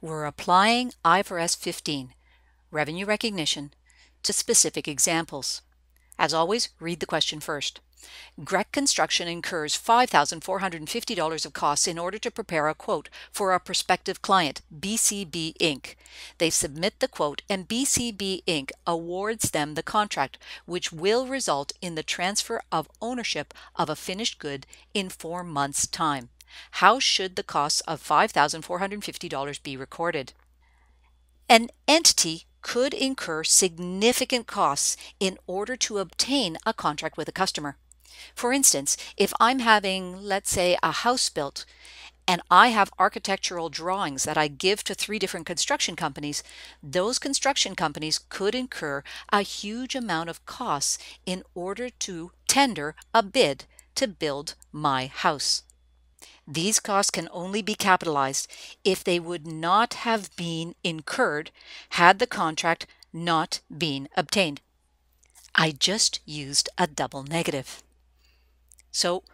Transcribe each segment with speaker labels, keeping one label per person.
Speaker 1: we're applying IFRS 15, revenue recognition, to specific examples. As always, read the question first. Grec Construction incurs $5,450 of costs in order to prepare a quote for a prospective client, BCB Inc. They submit the quote, and BCB Inc. awards them the contract, which will result in the transfer of ownership of a finished good in four months' time. How should the costs of $5,450 be recorded? An entity could incur significant costs in order to obtain a contract with a customer. For instance, if I'm having, let's say, a house built and I have architectural drawings that I give to three different construction companies, those construction companies could incur a huge amount of costs in order to tender a bid to build my house. These costs can only be capitalized if they would not have been incurred had the contract not been obtained. I just used a double negative. So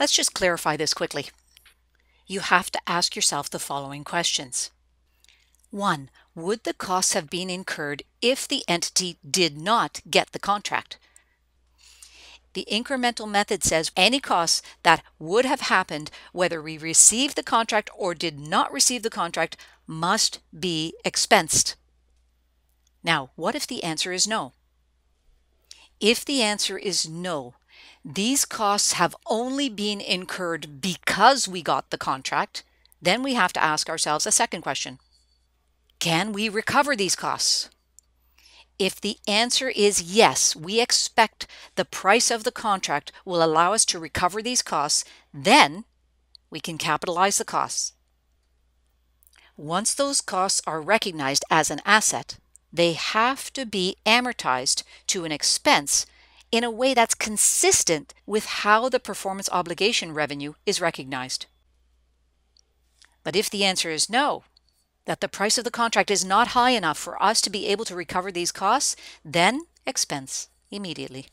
Speaker 1: let's just clarify this quickly. You have to ask yourself the following questions. 1. Would the costs have been incurred if the entity did not get the contract? The incremental method says any costs that would have happened whether we received the contract or did not receive the contract must be expensed. Now, what if the answer is no? If the answer is no, these costs have only been incurred because we got the contract, then we have to ask ourselves a second question. Can we recover these costs? If the answer is yes, we expect the price of the contract will allow us to recover these costs, then we can capitalize the costs. Once those costs are recognized as an asset, they have to be amortized to an expense in a way that's consistent with how the performance obligation revenue is recognized. But if the answer is no, that the price of the contract is not high enough for us to be able to recover these costs, then expense immediately.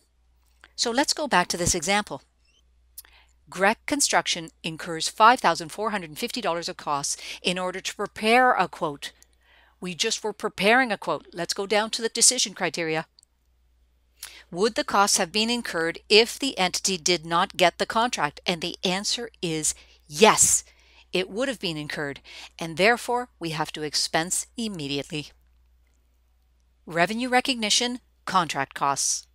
Speaker 1: So let's go back to this example. Greg Construction incurs $5,450 of costs in order to prepare a quote. We just were preparing a quote. Let's go down to the decision criteria. Would the costs have been incurred if the entity did not get the contract? And the answer is yes it would have been incurred, and therefore we have to expense immediately. Revenue recognition, contract costs.